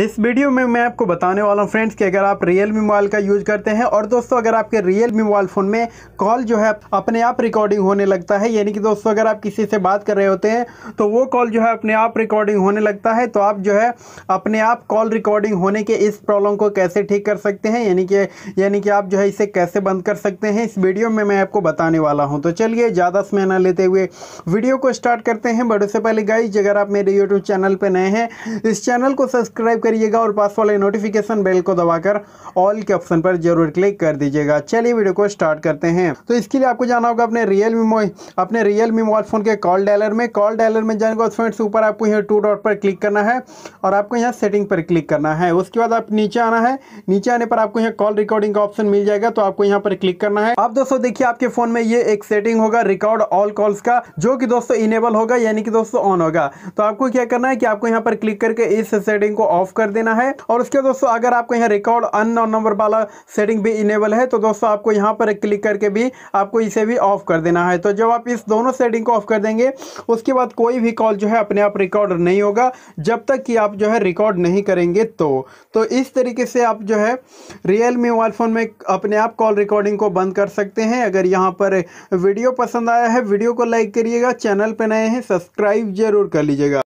इस वीडियो में मैं आपको बताने वाला हूँ फ्रेंड्स कि अगर आप रियल मी मोबाइल का यूज करते हैं और दोस्तों अगर आपके रियल मी मोबाइल फ़ोन में कॉल जो है अपने आप रिकॉर्डिंग होने लगता है यानी कि दोस्तों अगर आप किसी से बात कर रहे होते हैं तो वो कॉल जो है अपने आप रिकॉर्डिंग होने लगता है तो आप जो है अपने आप कॉल रिकॉर्डिंग होने के इस प्रॉब्लम को कैसे ठीक कर सकते हैं यानी कि यानी कि आप जो है इसे कैसे बंद कर सकते हैं इस वीडियो में मैं आपको बताने वाला हूँ तो चलिए ज़्यादा समय ना लेते हुए वीडियो को स्टार्ट करते हैं बड़े से पहले गाइज अगर आप मेरे यूट्यूब चैनल पर नए हैं इस चैनल को सब्सक्राइब करिएगा और पास वाले नोटिफिकेशन बेल को दबाकर ऑल के ऑप्शन पर जरूर क्लिक कर दीजिएगा चलिए वीडियो को स्टार्ट करते हैं तो इसके लिए आपको जाना होगा अपने रियल मी अपने रियल मी मोबाइल फ़ोन के कॉल डायलर में कॉल डायलर में जाने के फ्रेंड्स ऊपर आपको यहाँ टू डॉट पर क्लिक करना है और आपको यहाँ सेटिंग पर क्लिक करना है उसके बाद आप नीचे आना है नीचे आने पर आपको यहाँ कॉल रिकॉर्डिंग का ऑप्शन मिल जाएगा तो आपको यहाँ पर क्लिक करना है आप दोस्तों देखिए आपके फ़ोन में ये एक सेटिंग होगा रिकॉर्ड ऑल कॉल्स का जो कि दोस्तों इनेबल होगा यानी कि दोस्तों ऑन होगा तो आपको क्या करना है कि आपको यहाँ पर क्लिक करके इस सेटिंग को ऑफ कर देना है और उसके दोस्तों अगर आपको यहाँ रिकॉर्ड अन नंबर वाला सेटिंग भी इनेबल है तो दोस्तों आपको यहाँ पर क्लिक करके भी आपको इसे भी ऑफ कर देना है तो जब आप इस दोनों सेटिंग को ऑफ कर देंगे उसके बाद कोई भी कॉल जो है अपने आप रिकॉर्ड नहीं होगा जब तक कि आप जो है रिकॉर्ड नहीं करेंगे तो तो इस तरीके से आप जो है रियल मी मोबाइल फ़ोन में अपने आप कॉल रिकॉर्डिंग को बंद कर सकते हैं अगर यहाँ पर वीडियो पसंद आया है वीडियो को लाइक करिएगा चैनल पर नए हैं सब्सक्राइब जरूर कर लीजिएगा